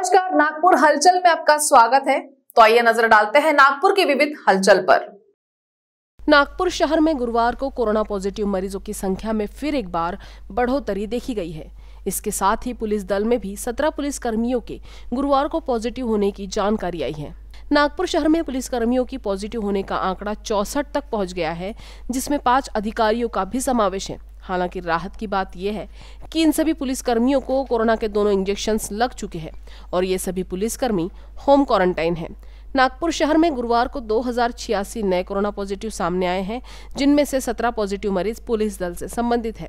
नमस्कार नागपुर हलचल में आपका स्वागत है तो आइए नजर डालते हैं नागपुर की विविध हलचल पर नागपुर शहर में गुरुवार को कोरोना पॉजिटिव मरीजों की संख्या में फिर एक बार बढ़ोतरी देखी गई है इसके साथ ही पुलिस दल में भी सत्रह पुलिस कर्मियों के गुरुवार को पॉजिटिव होने की जानकारी आई है नागपुर शहर में पुलिस कर्मियों की पॉजिटिव होने का आंकड़ा चौसठ तक पहुंच गया है जिसमें पांच अधिकारियों का भी समावेश है हालांकि राहत की बात यह है कि इन सभी पुलिसकर्मियों को कोरोना के दोनों इंजेक्शन लग चुके हैं और ये सभी पुलिसकर्मी होम क्वारंटाइन हैं नागपुर शहर में गुरुवार को दो नए कोरोना पॉजिटिव सामने आए हैं जिनमें से 17 पॉजिटिव मरीज पुलिस दल से संबंधित है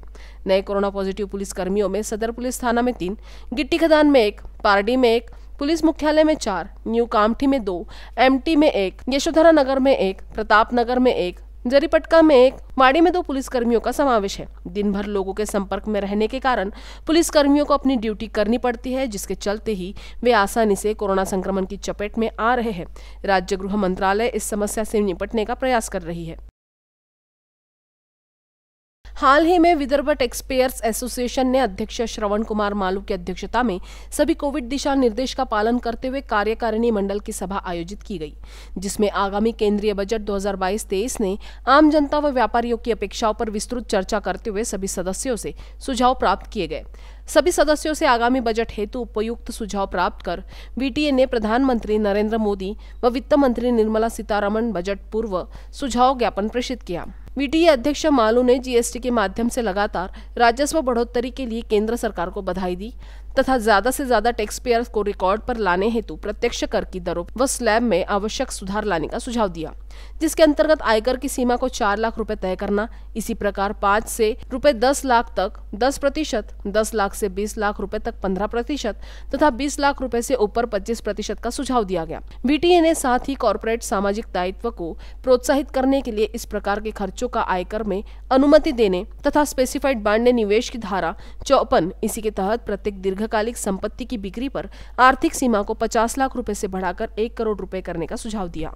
नए कोरोना पॉजिटिव पुलिसकर्मियों में सदर पुलिस थाना में तीन गिट्टी खदान में एक पारडी में एक पुलिस मुख्यालय में चार न्यू कामठी में दो एमटी में एक यशोधरा नगर में एक प्रताप नगर में एक जरीपटका में एक माड़ी में दो पुलिसकर्मियों का समावेश है दिन भर लोगों के संपर्क में रहने के कारण पुलिसकर्मियों को अपनी ड्यूटी करनी पड़ती है जिसके चलते ही वे आसानी से कोरोना संक्रमण की चपेट में आ रहे हैं राज्य गृह मंत्रालय इस समस्या से निपटने का प्रयास कर रही है हाल ही में विदर्भ टेक्सपेयर्स एसोसिएशन ने अध्यक्ष श्रवण कुमार मालू की अध्यक्षता में सभी कोविड दिशा निर्देश का पालन करते हुए कार्यकारिणी मंडल की सभा आयोजित की गई जिसमें आगामी केंद्रीय बजट 2022-23 ने आम जनता व व्यापारियों की अपेक्षाओं पर विस्तृत चर्चा करते हुए सभी सदस्यों से सुझाव प्राप्त किए गए सभी सदस्यों से आगामी बजट हेतु उपयुक्त सुझाव प्राप्त कर वीटीए ने प्रधानमंत्री नरेंद्र मोदी व वित्त मंत्री निर्मला सीतारमण बजट पूर्व सुझाव ज्ञापन प्रेषित किया बीटीए अध्यक्ष मालू ने जीएसटी के माध्यम से लगातार राजस्व बढ़ोतरी के लिए केंद्र सरकार को बधाई दी तथा ज्यादा से ज्यादा टैक्स पेयर को रिकॉर्ड पर लाने हेतु प्रत्यक्ष कर की दरों व स्लैब में आवश्यक सुधार लाने का सुझाव दिया जिसके अंतर्गत आयकर की सीमा को चार लाख रुपए तय करना इसी प्रकार पाँच से रुपए दस लाख तक दस प्रतिशत दस लाख से बीस लाख रुपए तक पंद्रह प्रतिशत तथा बीस लाख रुपए से ऊपर पच्चीस प्रतिशत का सुझाव दिया गया बी ने साथ ही कॉरपोरेट सामाजिक दायित्व को प्रोत्साहित करने के लिए इस प्रकार के खर्चों का आयकर में अनुमति देने तथा स्पेसिफाइड बांड ने निवेश की धारा चौपन इसी के तहत प्रत्येक दीर्घकालिक संपत्ति की बिक्री पर आर्थिक सीमा को पचास लाख रुपए से बढ़ाकर एक करोड़ रुपए करने का सुझाव दिया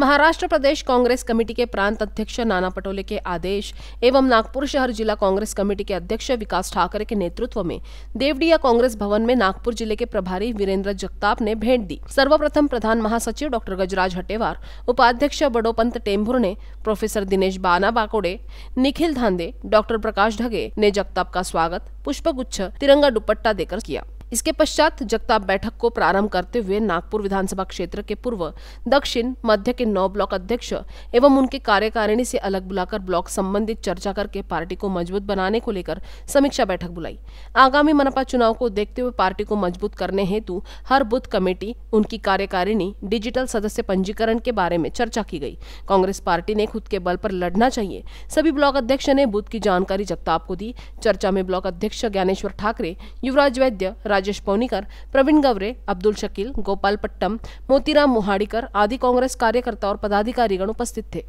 महाराष्ट्र प्रदेश कांग्रेस कमेटी के प्रांत अध्यक्ष नाना पटोले के आदेश एवं नागपुर शहर जिला कांग्रेस कमेटी के अध्यक्ष विकास ठाकरे के नेतृत्व में देवडिया कांग्रेस भवन में नागपुर जिले के प्रभारी वीरेंद्र जगताप ने भेंट दी सर्वप्रथम प्रधान महासचिव डॉक्टर गजराज हटेवार उपाध्यक्ष बड़ोपंत टेम्भुर ने प्रोफेसर दिनेश बाना बाकोड़े निखिल धांदे डॉक्टर प्रकाश ढगे ने जगताप का स्वागत पुष्प गुच्छ तिरंगा दुपट्टा देकर किया इसके पश्चात जगताप बैठक को प्रारंभ करते हुए नागपुर विधानसभा क्षेत्र के पूर्व दक्षिण मध्य के नौ ब्लॉक अध्यक्ष एवं उनके कार्यकारिणी से अलग बुलाकर ब्लॉक संबंधित चर्चा करके पार्टी को मजबूत बनाने को लेकर समीक्षा बैठक बुलाई आगामी मनपा चुनाव को देखते हुए पार्टी को मजबूत करने हेतु हर बुथ कमेटी उनकी कार्यकारिणी डिजिटल सदस्य पंजीकरण के बारे में चर्चा की गई कांग्रेस पार्टी ने खुद के बल पर लड़ना चाहिए सभी ब्लॉक अध्यक्ष ने बुथ की जानकारी जगताप को दी चर्चा में ब्लॉक अध्यक्ष ज्ञानेश्वर ठाकरे युवराज वैद्य राजेश पौनीकर प्रवीण गवरे अब्दुल शकील गोपाल पट्टम मोतीराम मोहाड़ीकर आदि कांग्रेस कार्यकर्ता और पदाधिकारीगण उपस्थित थे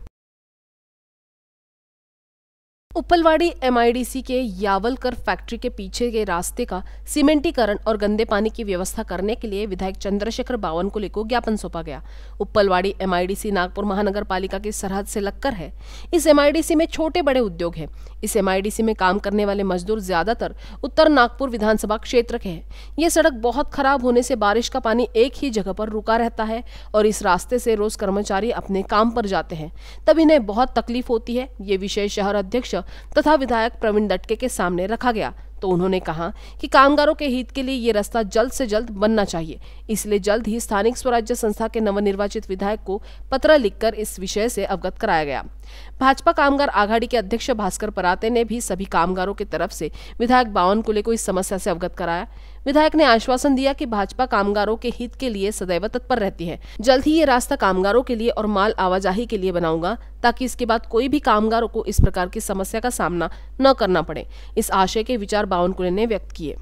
उपलवाड़ी एमआईडीसी के यावलकर फैक्ट्री के पीछे के रास्ते का सीमेंटीकरण और गंदे पानी की व्यवस्था करने के लिए विधायक चंद्रशेखर बावन को लेकर ज्ञापन सौंपा गया उपलवाड़ी एमआईडीसी नागपुर महानगर पालिका की सरहद से लगकर है इस एमआईडीसी में छोटे बड़े उद्योग हैं इस एमआईडीसी में काम करने वाले मजदूर ज्यादातर उत्तर नागपुर विधानसभा क्षेत्र के हैं ये सड़क बहुत खराब होने से बारिश का पानी एक ही जगह पर रुका रहता है और इस रास्ते से रोज कर्मचारी अपने काम पर जाते हैं तब इन्हें बहुत तकलीफ होती है ये विशेष शहर अध्यक्ष तथा विधायक प्रवीण दटके के सामने रखा गया तो उन्होंने कहा कि कामगारों के हित के लिए ये रास्ता जल्द से जल्द बनना चाहिए इसलिए जल्द ही स्थानिक स्वराज्य संस्था के नवनिर्वाचित विधायक को पत्र लिखकर इस विषय से अवगत कराया गया भाजपा कामगार आघाड़ी के अध्यक्ष भास्कर पराते ने भी सभी कामगारों की तरफ से विधायक बावन कुले को इस समस्या से अवगत कराया विधायक ने आश्वासन दिया कि भाजपा कामगारों के हित के लिए सदैव तत्पर रहती है जल्द ही ये रास्ता कामगारों के लिए और माल आवाजाही के लिए बनाऊंगा ताकि इसके बाद कोई भी कामगारों को इस प्रकार की समस्या का सामना न करना पड़े इस आशय के विचार बावन कुले ने व्यक्त किए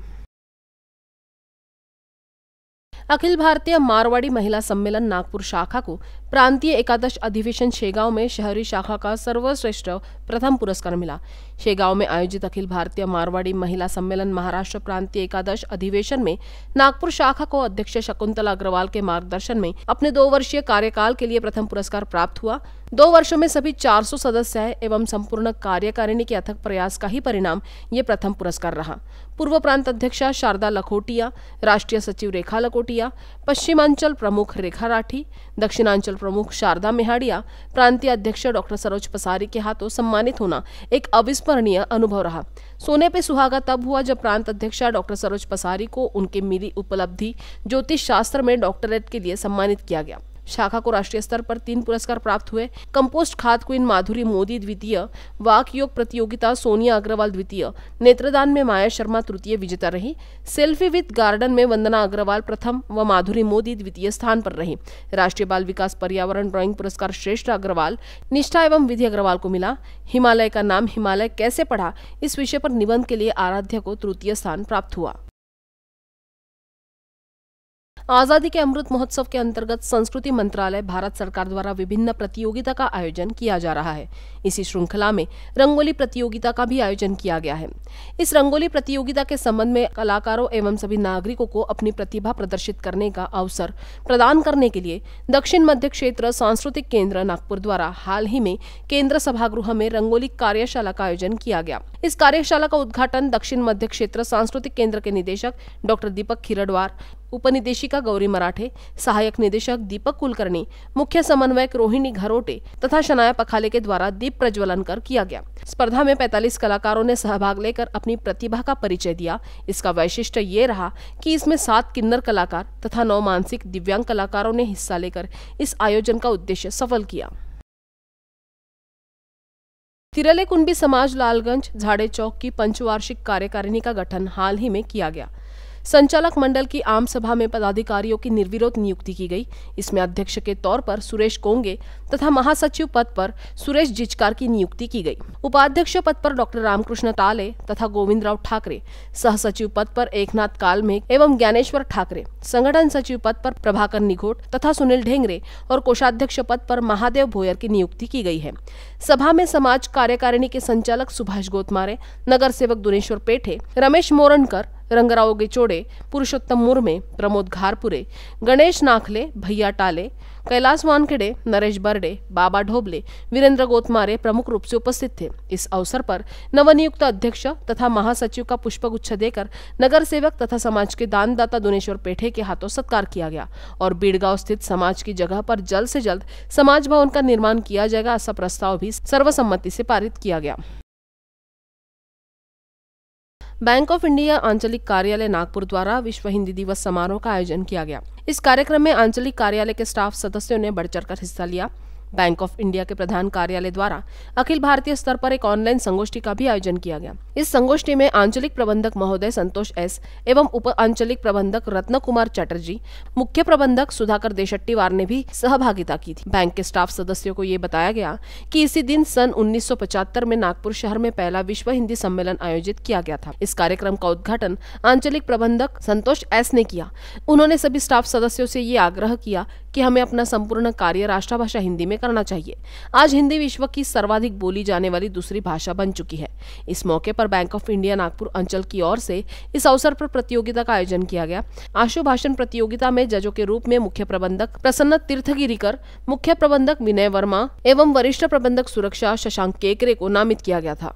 अखिल भारतीय मारवाड़ी महिला सम्मेलन नागपुर शाखा को प्रांतीय एकादश अधिवेशन शेगांव में शहरी शाखा का सर्वश्रेष्ठ प्रथम पुरस्कार मिला शेगांव में आयोजित अखिल भारतीय मारवाड़ी महिला सम्मेलन महाराष्ट्र प्रांतीय एकादश अधिवेशन में नागपुर शाखा को अध्यक्ष शकुंतला अग्रवाल के मार्गदर्शन में अपने दो वर्षीय कार्यकाल के लिए प्रथम पुरस्कार प्राप्त हुआ दो वर्षों में सभी 400 सदस्य एवं संपूर्ण कार्यकारिणी के अथक प्रयास का ही परिणाम ये प्रथम पुरस्कार रहा पूर्व प्रांत अध्यक्षा शारदा लखोटिया राष्ट्रीय सचिव रेखा लखोटिया पश्चिमांचल प्रमुख रेखा राठी दक्षिणांचल प्रमुख शारदा मेहाड़िया प्रांतीय अध्यक्ष डॉक्टर सरोज पसारी के हाथों सम्मानित होना एक अविस्मरणीय अनुभव रहा सोने पे सुहागा तब हुआ जब प्रांत अध्यक्षा डॉक्टर सरोज पसारी को उनके मिली उपलब्धि ज्योतिष शास्त्र में डॉक्टरेट के लिए सम्मानित किया गया शाखा को राष्ट्रीय स्तर पर तीन पुरस्कार प्राप्त हुए कंपोस्ट खाद क्वीन माधुरी मोदी द्वितीय वाक योग प्रतियोगिता सोनिया अग्रवाल द्वितीय नेत्रदान में माया शर्मा तृतीय विजेता रही सेल्फी विद गार्डन में वंदना अग्रवाल प्रथम व माधुरी मोदी द्वितीय स्थान पर रही राष्ट्रीय बाल विकास पर्यावरण ड्रॉइंग पुरस्कार श्रेष्ठ अग्रवाल निष्ठा एवं विधि अग्रवाल को मिला हिमालय का नाम हिमालय कैसे पढ़ा इस विषय पर निबंध के लिए आराध्य को तृतीय स्थान प्राप्त हुआ आजादी के अमृत महोत्सव के अंतर्गत संस्कृति मंत्रालय भारत सरकार द्वारा विभिन्न प्रतियोगिता का आयोजन किया जा रहा है इसी श्रृंखला में रंगोली प्रतियोगिता का भी आयोजन किया गया है इस रंगोली प्रतियोगिता के संबंध में कलाकारों एवं सभी नागरिकों को अपनी प्रतिभा प्रदर्शित करने का अवसर प्रदान करने के लिए दक्षिण मध्य क्षेत्र सांस्कृतिक केंद्र नागपुर द्वारा हाल ही में केंद्र सभागृह में रंगोली कार्यशाला का आयोजन किया गया इस कार्यशाला का उद्घाटन दक्षिण मध्य क्षेत्र सांस्कृतिक केंद्र के निदेशक डॉक्टर दीपक खिरडवार उपनिदेशिका गौरी मराठे सहायक निदेशक दीपक कुलकर्णी मुख्य समन्वयक रोहिणी घरोटे तथा शनाया पखाले के द्वारा दीप प्रज्वलन कर किया गया स्पर्धा में 45 कलाकारों ने सहभाग लेकर अपनी प्रतिभा का परिचय दिया इसका वैशिष्ट ये रहा कि इसमें सात किन्नर कलाकार तथा नौ मानसिक दिव्यांग कलाकारों ने हिस्सा लेकर इस आयोजन का उद्देश्य सफल किया तिरले कुंडी समाज लालगंज झाड़े चौक की पंचवार्षिक कार्यकारिणी का गठन हाल ही में किया गया संचालक मंडल की आम सभा में पदाधिकारियों की निर्विरोध नियुक्ति की गई इसमें अध्यक्ष के तौर पर सुरेश कोंगे तथा महासचिव पद पर सुरेश जिचकार की नियुक्ति की गई उपाध्यक्ष पद पर डॉक्टर रामकृष्ण ताले तथा गोविंद राव ठाकरे सह सचिव पद पर एकनाथ कालमे एवं ज्ञानेश्वर ठाकरे संगठन सचिव पद पर प्रभाकर निघोट तथा सुनील ढेंगरे और कोषाध्यक्ष पद पर महादेव भोयर की नियुक्ति की गई है सभा में समाज कार्यकारिणी के संचालक सुभाष गोतमारे नगर सेवक दुनेश्वर पेठे रमेश मोरनकर रंगराव गिचोड़े पुरुषोत्तम मुर्मे प्रमोद घारपुरे गणेश नाखले भैया टाले कैलाश वानखेड़े नरेश बर्डे बाबा ढोबले वीरेंद्र गोतमारे प्रमुख रूप से उपस्थित थे इस अवसर पर नवनियुक्त अध्यक्ष तथा महासचिव का पुष्पगुच्छ देकर नगर सेवक तथा समाज के दानदाता दुनेश्वर पेठे के हाथों सत्कार किया गया और बीड़गांव स्थित समाज की जगह पर जल्द से जल्द समाज भवन का निर्माण किया जाएगा ऐसा प्रस्ताव भी सर्वसम्मति से पारित किया गया बैंक ऑफ इंडिया आंचलिक कार्यालय नागपुर द्वारा विश्व हिंदी दिवस समारोह का आयोजन किया गया इस कार्यक्रम में आंचलिक कार्यालय के स्टाफ सदस्यों ने बढ़ चढ़कर हिस्सा लिया बैंक ऑफ इंडिया के प्रधान कार्यालय द्वारा अखिल भारतीय स्तर पर एक ऑनलाइन संगोष्ठी का भी आयोजन किया गया इस संगोष्ठी में आंचलिक प्रबंधक महोदय संतोष एस एवं उप आंचलिक प्रबंधक रत्न कुमार चटर्जी मुख्य प्रबंधक सुधाकर देशट्टीवार ने भी सहभागिता की थी बैंक के स्टाफ सदस्यों को ये बताया गया की इसी दिन सन उन्नीस में नागपुर शहर में पहला विश्व हिंदी सम्मेलन आयोजित किया गया था इस कार्यक्रम का उद्घाटन आंचलिक प्रबंधक संतोष एस ने किया उन्होंने सभी स्टाफ सदस्यों से ये आग्रह किया कि हमें अपना संपूर्ण कार्य राष्ट्रभाषा हिंदी में में करना चाहिए आज हिंदी विश्व की सर्वाधिक बोली जाने वाली दूसरी भाषा बन चुकी है इस मौके पर बैंक ऑफ इंडिया नागपुर अंचल की ओर से इस अवसर पर प्रतियोगिता का आयोजन किया गया आशु भाषण प्रतियोगिता में जजों के रूप में मुख्य प्रबंधक प्रसन्न तीर्थगिरीकर मुख्य प्रबंधक विनय वर्मा एवं वरिष्ठ प्रबंधक सुरक्षा शशांक केकरे को नामित किया गया था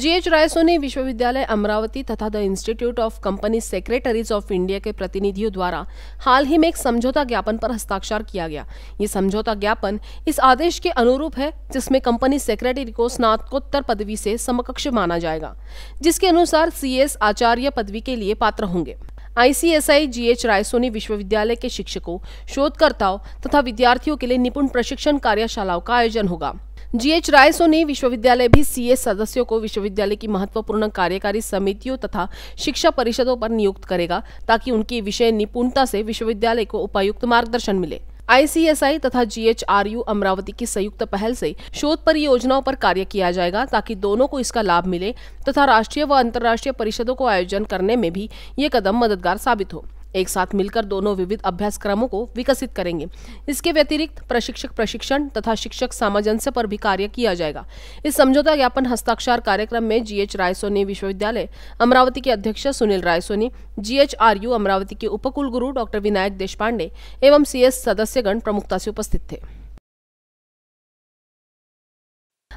जीएच रायसोनी विश्वविद्यालय अमरावती तथा the institute of company secretaries of India के प्रतिनिधियों द्वारा हाल ही में एक समझौता ज्ञापन पर हस्ताक्षर किया गया ये समझौता ज्ञापन इस आदेश के अनुरूप है जिसमें कंपनी सेक्रेटरी को स्नातकोत्तर पदवी से समकक्ष माना जाएगा जिसके अनुसार सी आचार्य पदवी के लिए पात्र होंगे आईसीएसआई जीएच रायसोनी विश्वविद्यालय के शिक्षकों शोधकर्ताओं तथा विद्यार्थियों के लिए निपुण प्रशिक्षण कार्यशालाओं का आयोजन होगा जीएच रायसो ने विश्वविद्यालय भी सीए सदस्यों को विश्वविद्यालय की महत्वपूर्ण कार्यकारी समितियों तथा शिक्षा परिषदों पर नियुक्त करेगा ताकि उनकी विषय निपुणता से विश्वविद्यालय को उपायुक्त मार्गदर्शन मिले आईसीएसआई तथा जीएचआरयू अमरावती की संयुक्त पहल से शोध परियोजनाओं पर कार्य किया जाएगा ताकि दोनों को इसका लाभ मिले तथा राष्ट्रीय व अंतर्राष्ट्रीय परिषदों को आयोजन करने में भी ये कदम मददगार साबित हो एक साथ मिलकर दोनों विविध अभ्यासक्रमों को विकसित करेंगे इसके व्यतिरिक्त प्रशिक्षक प्रशिक्षण तथा शिक्षक सामंजस्य पर भी कार्य किया जाएगा इस समझौता ज्ञापन हस्ताक्षर कार्यक्रम में जीएच रायसोनी विश्वविद्यालय अमरावती के अध्यक्ष सुनील रायसोनी जीएचआरयू अमरावती के उपकुलगुरु डॉक्टर विनायक देशपांडे एवं सीएस सदस्यगण प्रमुखता से उपस्थित थे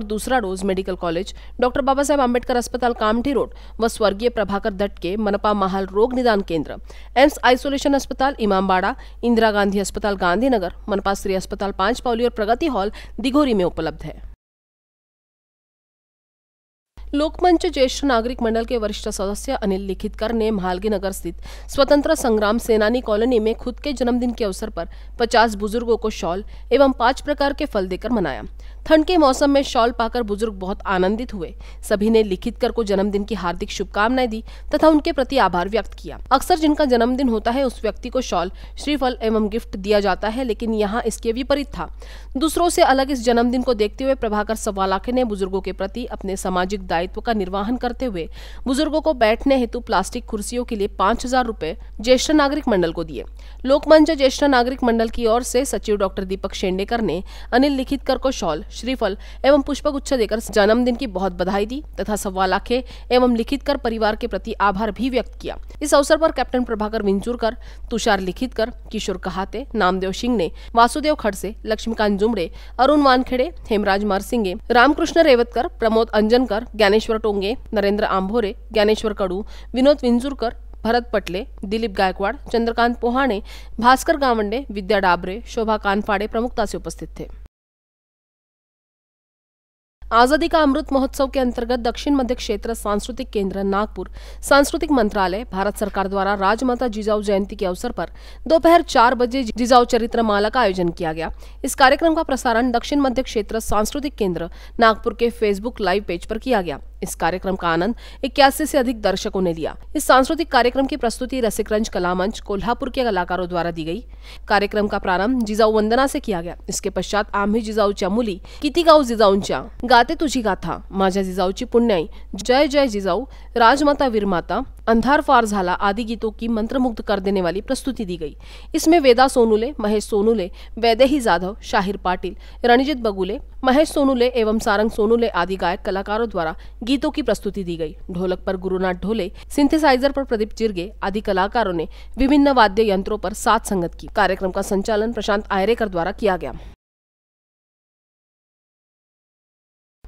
और दूसरा dose medical college doctor Baba Saheb Ambedkar अस्पताल कामठी रोड व स्वर्गीय प्रभाकर के मनपा महाल रोग निदान केंद्र एम्स आइसोलेशन अस्पताल इमामबाड़ा इंदिरा गांधी अस्पताल गांधीनगर मनपा श्री अस्पताल पांच पावली और प्रगति हॉल दिघोरी में उपलब्ध है लोकमंच ज्येष्ठ नागरिक मंडल के वरिष्ठ सदस्य अनिल लिखितकर ने महालगी नगर स्थित स्वतंत्र संग्राम सेनानी कॉलोनी में खुद के जन्मदिन के अवसर पर 50 बुजुर्गों को शॉल एवं पांच प्रकार के फल देकर मनाया ठंड के मौसम में शॉल पाकर बुजुर्ग बहुत आनंदित हुए सभी ने लिखित कर को जन्मदिन की हार्दिक शुभकामनाएं दी तथा उनके प्रति आभार व्यक्त किया अक्सर जिनका जन्मदिन होता है उस व्यक्ति को शॉल श्रीफल एवं गिफ्ट दिया जाता है लेकिन यहाँ इसके विपरीत था दूसरों से अलग इस जन्मदिन को देखते हुए प्रभाकर सवालाखे ने बुजुर्गो के प्रति अपने सामाजिक दायित्व का निर्वाहन करते हुए बुजुर्गो को बैठने हेतु प्लास्टिक कुर्सियों के लिए पांच हजार रूपए ज्येष्ठ नागरिक मंडल को दिए लोकमंच ज्येष्ठ नागरिक मंडल की ओर से सचिव डॉक्टर दीपक शेंडेकर ने अनिल कर को शॉल श्रीफल एवं पुष्पगुच्छ देकर जन्मदिन की बहुत बधाई दी तथा सवा लाखे एवं लिखित कर परिवार के प्रति आभार भी व्यक्त किया इस अवसर पर कैप्टन प्रभाकर विंजुरकर तुषार लिखित कर किशोर कहाते नामदेव सिंह ने वासुदेव खड़से लक्ष्मीकांत जुमड़े अरुण वानखेड़े हेमराज मारसिंगे रामकृष्ण रेवतकर प्रमोद अंजनकर ज्ञानेश्वर टोंगे नरेंद्र आंभोरे ज्ञानेश्वर कडू विनोद विंजुरकर भरत पटले दिलीप गायकवाड़ चंद्रकांत पोहाणे भास्कर गावंडे विद्या डाबरे शोभा कानफाड़े प्रमुखता से उपस्थित थे आजादी का अमृत महोत्सव के अंतर्गत दक्षिण मध्य क्षेत्र सांस्कृतिक केंद्र नागपुर सांस्कृतिक मंत्रालय भारत सरकार द्वारा राजमाता जिजाऊ जयंती के अवसर पर दोपहर चार बजे जिजाऊ चरित्र माला का आयोजन किया गया इस कार्यक्रम का प्रसारण दक्षिण मध्य क्षेत्र सांस्कृतिक केंद्र नागपुर के फेसबुक लाइव पेज पर किया गया इस कार्यक्रम का आनंद इक्यासी से अधिक दर्शकों ने लिया इस सांस्कृतिक कार्यक्रम की प्रस्तुति रसिकरंज कला मंच कोल्हापुर के कलाकारों द्वारा दी गई कार्यक्रम का प्रारंभ जिजाऊ वंदना से किया गया इसके पश्चात आम्ही जिजाऊच्या मुली किती गाऊ गाते तुझी गाथा माझ्या जिजाऊची पुण्याई जय जय जिजाऊ राजमाता वीरमाता अंधार फार झाला आदि गीतों की मंत्रमुग्ध कर देने वाली प्रस्तुति दी गई इसमें वेदा सोनूले महेश सोनूले वैदेही जाधव शाहिर पाटिल रणजीत बगुले महेश सोनूले एवं सारंग सोनूले आदि गायक कलाकारों द्वारा गीतों की प्रस्तुति दी गई ढोलक पर गुरुनाथ ढोले सिंथेसाइजर पर प्रदीप चिरगे आदि कलाकारों ने विभिन्न वाद्य यंत्रों पर सात संगत की कार्यक्रम का संचालन प्रशांत आयरेकर द्वारा किया गया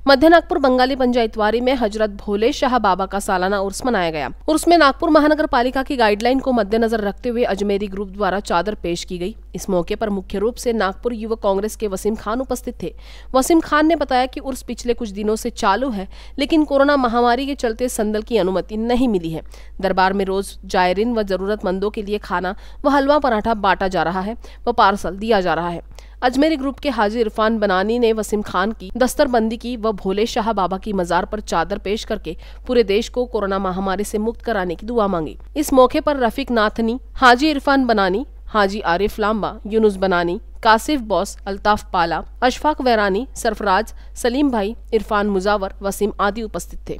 मध्य नागपुर बंगाली पंचायतवारी में हजरत भोले शाह बाबा का सालाना उर्स मनाया गया उर्स में नागपुर महानगर पालिका की गाइडलाइन को मद्देनजर रखते हुए अजमेरी ग्रुप द्वारा चादर पेश की गई इस मौके पर मुख्य रूप से नागपुर युवक कांग्रेस के वसीम खान उपस्थित थे वसीम खान ने बताया कि उर्स पिछले कुछ दिनों से चालू है लेकिन कोरोना महामारी के चलते संदल की अनुमति नहीं मिली है दरबार में रोज जायरीन व जरूरतमंदों के लिए खाना व हलवा पराठा बांटा जा रहा है व पार्सल दिया जा रहा है अजमेरी ग्रुप के हाजी इरफान बनानी ने वसीम खान की दस्तरबंदी की व भोले शाह बाबा की मजार पर चादर पेश करके पूरे देश को कोरोना महामारी से मुक्त कराने की दुआ मांगी इस मौके पर रफीक नाथनी हाजी इरफान बनानी हाजी आरिफ लांबा यूनुस बनानी कासिफ बॉस अल्ताफ पाला अशफाक वैरानी सरफराज सलीम भाई इरफान मुजावर वसीम आदि उपस्थित थे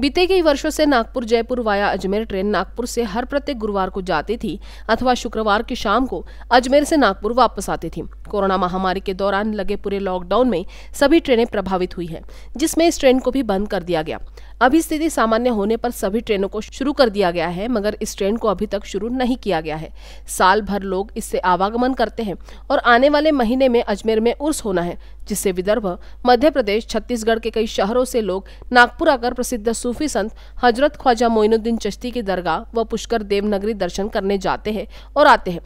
बीते कई वर्षों से नागपुर जयपुर वाया अजमेर ट्रेन नागपुर से हर प्रत्येक गुरुवार को जाती थी अथवा शुक्रवार की शाम को अजमेर से नागपुर वापस आती थी कोरोना महामारी के दौरान लगे पूरे लॉकडाउन में सभी ट्रेनें प्रभावित हुई हैं जिसमें इस ट्रेन को भी बंद कर दिया गया अभी स्थिति सामान्य होने पर सभी ट्रेनों को शुरू कर दिया गया है मगर इस ट्रेन को अभी तक शुरू नहीं किया गया है साल भर लोग इससे आवागमन करते हैं और आने वाले महीने में अजमेर में उर्स होना है जिससे विदर्भ मध्य प्रदेश छत्तीसगढ़ के कई शहरों से लोग नागपुर आकर प्रसिद्ध सूफी संत हजरत ख्वाजा मोइनुद्दीन चश्ती की दरगाह व पुष्कर देवनगरी दर्शन करने जाते हैं और आते हैं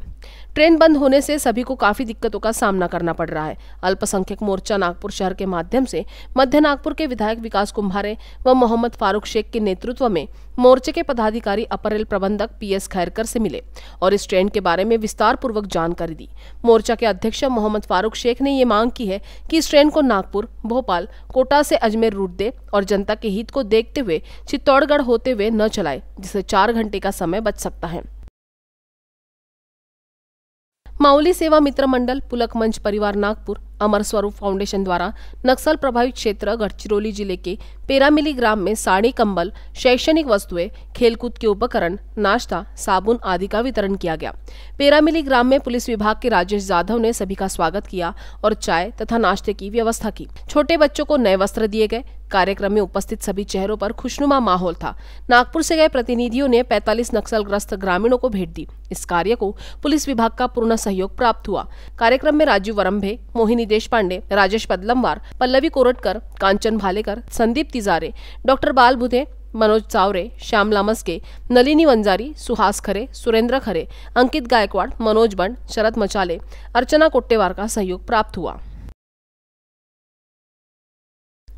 ट्रेन बंद होने से सभी को काफी दिक्कतों का सामना करना पड़ रहा है अल्पसंख्यक मोर्चा नागपुर शहर के माध्यम से मध्य नागपुर के विधायक विकास कुंभारे व मोहम्मद फारूक शेख के नेतृत्व में मोर्चे के पदाधिकारी अपर रेल प्रबंधक पी एस खैरकर से मिले और इस ट्रेन के बारे में विस्तार पूर्वक जानकारी दी मोर्चा के अध्यक्ष मोहम्मद फारूक शेख ने ये मांग की है कि इस ट्रेन को नागपुर भोपाल कोटा से अजमेर रूट दे और जनता के हित को देखते हुए चित्तौड़गढ़ होते हुए न चलाए जिससे चार घंटे का समय बच सकता है माउली सेवा मित्र मंडल पुलक मंच परिवार नागपुर अमर स्वरूप फाउंडेशन द्वारा नक्सल प्रभावित क्षेत्र गढ़चिरौली जिले के पेरामिली ग्राम में साड़ी कंबल शैक्षणिक वस्तुएं खेलकूद के उपकरण नाश्ता साबुन आदि का वितरण किया गया पेरामिली ग्राम में पुलिस विभाग के राजेश जाधव ने सभी का स्वागत किया और चाय तथा नाश्ते की व्यवस्था की छोटे बच्चों को नए वस्त्र दिए गए कार्यक्रम में उपस्थित सभी चेहरों पर खुशनुमा माहौल था नागपुर से गए प्रतिनिधियों ने 45 ग्रस्त ग्रामीणों को भेंट दी इस कार्य को पुलिस विभाग का पूर्ण सहयोग प्राप्त हुआ कार्यक्रम में राजीव वरम्भे मोहिनी देशपांडे राजेश पदलमवार पल्लवी कोरटकर कांचन भालेकर संदीप तिजारे डॉक्टर बाल बुधे मनोज चावरे श्याम लामस्के नलिनी वंजारी सुहास खरे सुरेंद्र खरे अंकित गायकवाड़ मनोज बंड शरद मचाले अर्चना कोट्टेवार का सहयोग प्राप्त हुआ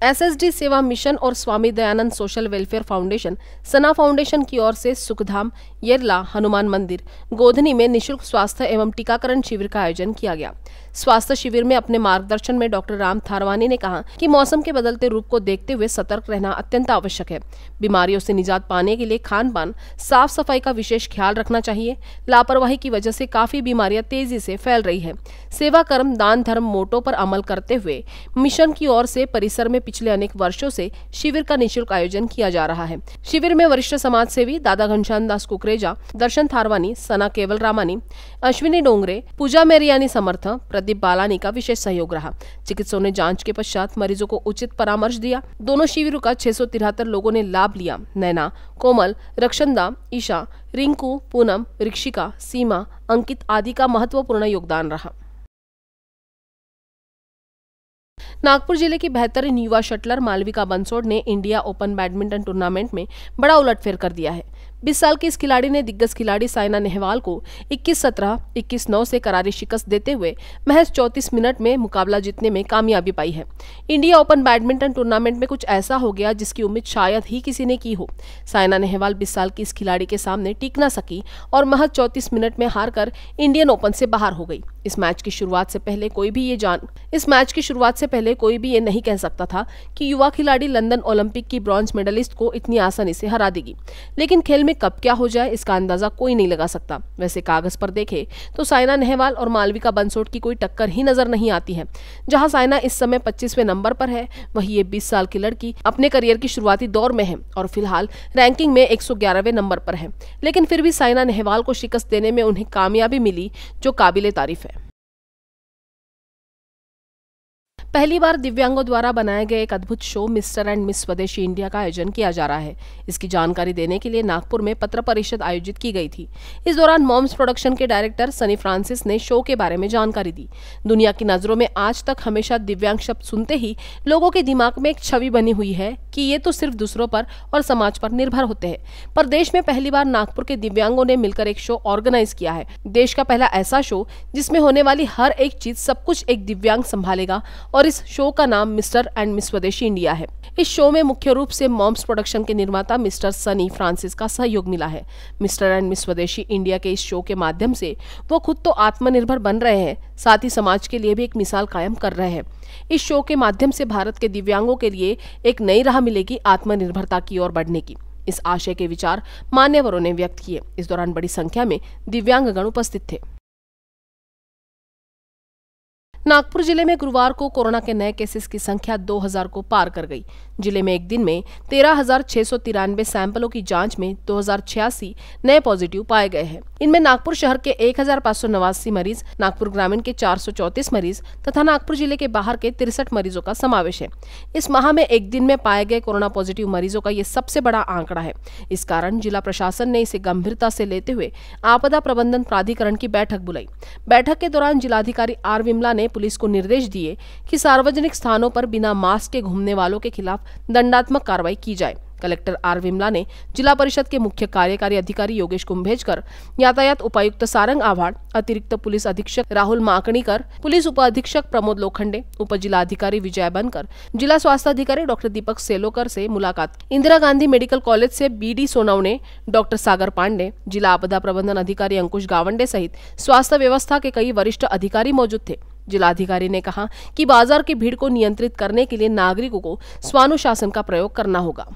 एसएसडी सेवा मिशन और Swami Dayanand social welfare foundation Sana foundation की ओर से सुखधाम येरला हनुमान मंदिर गोधनी में निशुल्क स्वास्थ्य एवं टीकाकरण शिविर का आयोजन किया गया स्वास्थ्य शिविर में अपने मार्गदर्शन में डॉक्टर राम थारवानी ने कहा कि मौसम के बदलते रूप को देखते हुए सतर्क रहना अत्यंत आवश्यक है बीमारियों से निजात पाने के लिए खान पान साफ सफाई का विशेष ख्याल रखना चाहिए लापरवाही की वजह से काफी बीमारियां तेजी से फैल रही है सेवा कर्म दान धर्म मोटो पर अमल करते हुए मिशन की ओर से परिसर में पिछले अनेक वर्षो से शिविर का निःशुल्क आयोजन किया जा रहा है शिविर में वरिष्ठ समाज सेवी दादा घनश्याम दास कुकरेजा दर्शन थारवानी सना केवल रामानी अश्विनी डोंगरे पूजा मेरियानी समर्थ प्रदीप बालानी का विशेष सहयोग रहा चिकित्सकों ने जांच के पश्चात मरीजों को उचित परामर्श दिया दोनों शिविरों का छह लोगों ने लाभ लिया नैना कोमल रक्षंदा ईशा रिंकू पूनम रिक्षिका सीमा अंकित आदि का महत्वपूर्ण योगदान रहा नागपुर जिले की बेहतरीन युवा शटलर मालविका बंसोड़ ने इंडिया ओपन बैडमिंटन टूर्नामेंट में बड़ा उलटफेर कर दिया है बीस साल के इस खिलाड़ी ने दिग्गज खिलाड़ी साइना नेहवाल को इक्कीस सत्रह इक्कीस नौ से करारी शिकस्त देते हुए महज चौंतीस मिनट में मुकाबला जीतने में कामयाबी पाई है इंडिया ओपन बैडमिंटन टूर्नामेंट में कुछ ऐसा हो गया जिसकी उम्मीद शायद ही किसी ने की हो साइना नेहवाल बीस साल की इस खिलाड़ी के सामने टिक ना सकी और महज चौंतीस मिनट में हारकर इंडियन ओपन से बाहर हो गई इस मैच की शुरुआत से पहले कोई भी ये जान इस मैच की शुरुआत से पहले कोई भी ये नहीं कह सकता था कि युवा खिलाड़ी लंदन ओलंपिक की ब्रॉन्ज मेडलिस्ट को इतनी आसानी से हरा देगी लेकिन खेल में कब क्या हो जाए इसका अंदाजा कोई नहीं लगा सकता वैसे कागज पर देखे तो साइना नेहवाल और मालविका बंसोट की कोई टक्कर ही नजर नहीं आती है जहाँ साइना इस समय पच्चीसवें नंबर पर है वही ये बीस साल की लड़की अपने करियर की शुरुआती दौर में है और फिलहाल रैंकिंग में एक नंबर पर है लेकिन फिर भी साइना नेहवाल को शिकस्त देने में उन्हें कामयाबी मिली जो काबिल तारीफ है पहली बार दिव्यांगों द्वारा बनाए गए एक अद्भुत show mister and miss Swadeshi India का आयोजन किया जा रहा है इसकी जानकारी देने के लिए नागपुर में पत्र परिषद आयोजित की गई थी इस दौरान मॉम्स प्रोडक्शन के डायरेक्टर सनी फ्रांसिस ने शो के बारे में जानकारी दी दुनिया की नजरों में आज तक हमेशा दिव्यांग शब्द सुनते ही लोगों के दिमाग में एक छवि बनी हुई है कि ये तो सिर्फ दूसरों पर और समाज पर निर्भर होते हैं पर देश में पहली बार नागपुर के दिव्यांगों ने मिलकर एक शो ऑर्गेनाइज किया है देश का पहला ऐसा शो जिसमें होने वाली हर एक चीज सब कुछ एक दिव्यांग संभालेगा और और इस शो का नाम mister and miss Swadeshi India है इस शो में मुख्य रूप से मॉम्स प्रोडक्शन के निर्माता मिस्टर सनी फ्रांसिस का सहयोग मिला है mister and miss Swadeshi India के इस शो के माध्यम से वो खुद तो आत्मनिर्भर बन रहे हैं साथ ही समाज के लिए भी एक मिसाल कायम कर रहे हैं इस शो के माध्यम से भारत के दिव्यांगों के लिए एक नई राह मिलेगी आत्मनिर्भरता की ओर बढ़ने की इस आशय के विचार मान्यवरों ने व्यक्त किए इस दौरान बड़ी संख्या में दिव्यांगगण उपस्थित थे नागपुर जिले में गुरुवार को कोरोना के नए केसेस की संख्या 2000 को पार कर गई जिले में एक दिन में तेरह सैंपलों की जांच में दो नए पॉजिटिव पाए गए हैं इनमें नागपुर शहर के एक मरीज नागपुर ग्रामीण के चार मरीज तथा नागपुर जिले के बाहर के तिरसठ मरीजों का समावेश है इस माह में एक दिन में पाए गए कोरोना पॉजिटिव मरीजों का ये सबसे बड़ा आंकड़ा है इस कारण जिला प्रशासन ने इसे गंभीरता से लेते हुए आपदा प्रबंधन प्राधिकरण की बैठक बुलाई बैठक के दौरान जिलाधिकारी आर विमला ने पुलिस को निर्देश दिए कि सार्वजनिक स्थानों पर बिना मास्क के घूमने वालों के खिलाफ दंडात्मक कार्रवाई की जाए कलेक्टर आर विमला ने जिला परिषद के मुख्य कार्यकारी अधिकारी योगेश कुंभेजकर यातायात उपायुक्त सारंग आभाड़ अतिरिक्त पुलिस अधीक्षक राहुल माकणीकर पुलिस उप अधीक्षक प्रमोद लोखंडे उप जिलाधिकारी विजय बनकर जिला स्वास्थ्य अधिकारी डॉक्टर दीपक सेलोकर से मुलाकात इंदिरा गांधी मेडिकल कॉलेज से डी सोनवने डॉक्टर सागर पांडे जिला आपदा प्रबंधन अधिकारी अंकुश गावंडे सहित स्वास्थ्य व्यवस्था के कई वरिष्ठ अधिकारी मौजूद थे जिलाधिकारी ने कहा कि बाजार की भीड़ को नियंत्रित करने के लिए नागरिकों को स्वानुशासन का प्रयोग करना होगा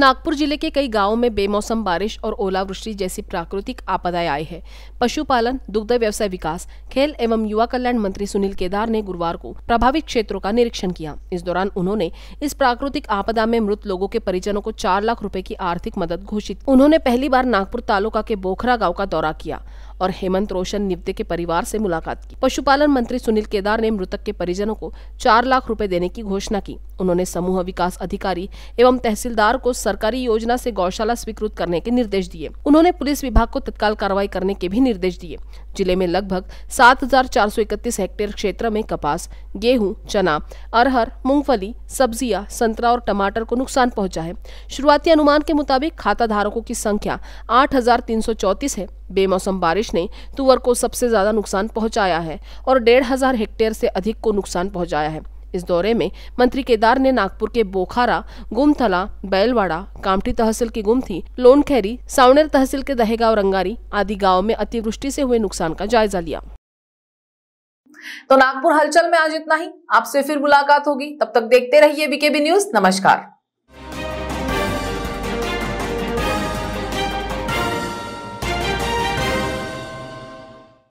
नागपुर जिले के कई गांवों में बेमौसम बारिश और ओलावृष्टि जैसी प्राकृतिक आपदाएं आई है पशुपालन दुग्ध व्यवसाय विकास खेल एवं युवा कल्याण मंत्री सुनील केदार ने गुरुवार को प्रभावित क्षेत्रों का निरीक्षण किया इस दौरान उन्होंने इस प्राकृतिक आपदा में मृत लोगों के परिजनों को चार लाख रूपए की आर्थिक मदद घोषित उन्होंने पहली बार नागपुर तालुका के बोखरा गाँव का दौरा किया और हेमंत रोशन निवते के परिवार से मुलाकात की पशुपालन मंत्री सुनील केदार ने मृतक के परिजनों को चार लाख रूपए देने की घोषणा की उन्होंने समूह विकास अधिकारी एवं तहसीलदार को सरकारी योजना से गौशाला स्वीकृत करने के निर्देश दिए उन्होंने पुलिस विभाग को तत्काल कार्रवाई करने के भी निर्देश दिए जिले में लगभग सात हेक्टेयर क्षेत्र में कपास गेहूं चना अरहर मूंगफली सब्जियां संतरा और टमाटर को नुकसान पहुंचा है शुरुआती अनुमान के मुताबिक खाता धारकों की संख्या आठ है बेमौसम बारिश ने तुअर को सबसे ज्यादा नुकसान पहुंचाया है और डेढ़ हजार हेक्टेयर से अधिक को नुकसान पहुंचाया है इस दौरे में मंत्री केदार ने नागपुर के बोखारा गुमथला बैलवाड़ा कामठी तहसील की गुमथी लोनखेरी सावनेर तहसील के दहेगांव रंगारी आदि गांव में अतिवृष्टि से हुए नुकसान का जायजा लिया तो नागपुर हलचल में आज इतना ही आपसे फिर मुलाकात होगी तब तक देखते रहिए बीकेबी न्यूज नमस्कार